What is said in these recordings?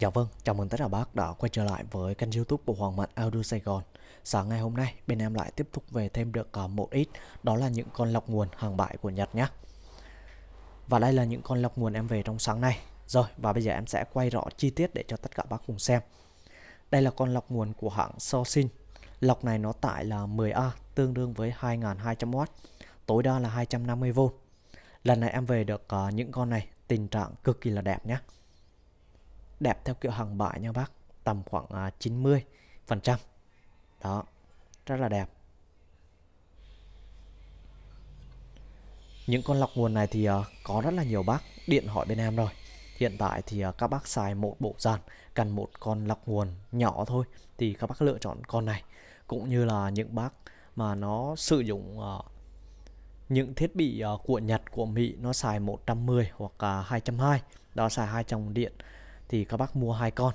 Dạ vâng, chào mừng tất cả bác đã quay trở lại với kênh youtube của Hoàng Mạnh Audio Sài Gòn Sáng ngày hôm nay, bên em lại tiếp tục về thêm được à, một ít Đó là những con lọc nguồn hàng bại của Nhật nhé Và đây là những con lọc nguồn em về trong sáng nay Rồi, và bây giờ em sẽ quay rõ chi tiết để cho tất cả bác cùng xem Đây là con lọc nguồn của hãng Sosin Lọc này nó tải là 10A, tương đương với 2200W Tối đa là 250V Lần này em về được à, những con này, tình trạng cực kỳ là đẹp nhé đẹp theo kiểu hàng bãi nha bác tầm khoảng à, 90 phần trăm đó rất là đẹp những con lọc nguồn này thì à, có rất là nhiều bác điện hỏi bên em rồi hiện tại thì à, các bác xài một bộ dàn cần một con lọc nguồn nhỏ thôi thì các bác lựa chọn con này cũng như là những bác mà nó sử dụng à, những thiết bị của Nhật của Mỹ nó xài 110 hoặc 220 đó xài hai dòng điện thì các bác mua hai con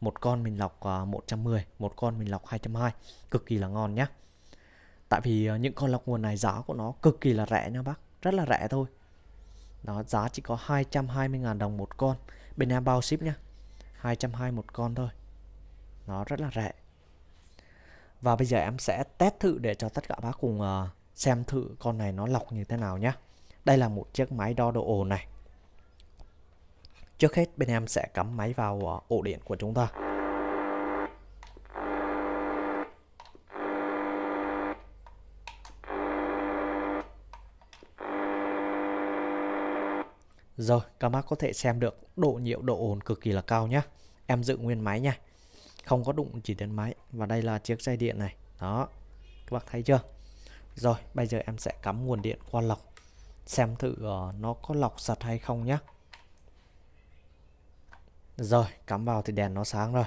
một con mình lọc 110 à, một con mình lọc 220 cực kỳ là ngon nhá tại vì à, những con lọc nguồn này giá của nó cực kỳ là rẻ nha bác rất là rẻ thôi đó giá chỉ có 220.000 đồng một con bên em bao ship nhá 220 một con thôi nó rất là rẻ và bây giờ em sẽ test thử để cho tất cả bác cùng à, xem thử con này nó lọc như thế nào nhé đây là một chiếc máy đo độ ồn này Trước hết bên em sẽ cắm máy vào ờ, ổ điện của chúng ta. Rồi, các bác có thể xem được độ nhiễu độ ồn cực kỳ là cao nhé. Em dựng nguyên máy nha. Không có đụng chỉ đến máy. Và đây là chiếc dây điện này. Đó. Các bác thấy chưa? Rồi, bây giờ em sẽ cắm nguồn điện qua lọc. Xem thử uh, nó có lọc sạch hay không nhé. Rồi, cắm vào thì đèn nó sáng rồi.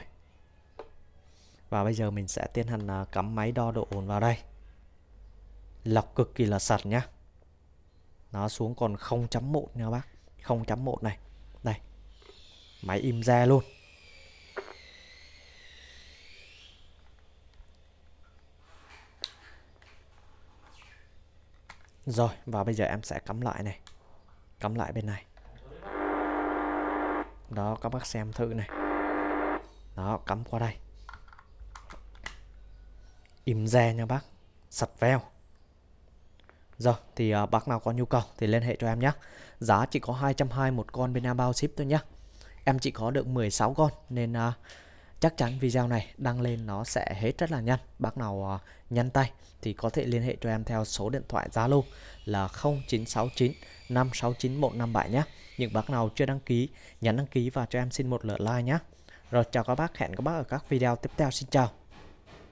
Và bây giờ mình sẽ tiến hành à, cắm máy đo độ ổn vào đây. Lọc cực kỳ là sạch nhá. Nó xuống còn 0.1 nha bác. 0.1 này. Đây. Máy im ra luôn. Rồi, và bây giờ em sẽ cắm lại này. Cắm lại bên này đó các bác xem thử này đó cắm qua đây im re nha bác sật veo rồi thì à, bác nào có nhu cầu thì liên hệ cho em nhé giá chỉ có 220 một con bên em bao ship thôi nhé em chỉ có được 16 con nên à, chắc chắn video này đăng lên nó sẽ hết rất là nhanh bác nào uh, nhanh tay thì có thể liên hệ cho em theo số điện thoại Zalo là 0969 569 157 nhé những bác nào chưa đăng ký, nhắn đăng ký và cho em xin một lượt like nhé. Rồi chào các bác, hẹn các bác ở các video tiếp theo. Xin chào.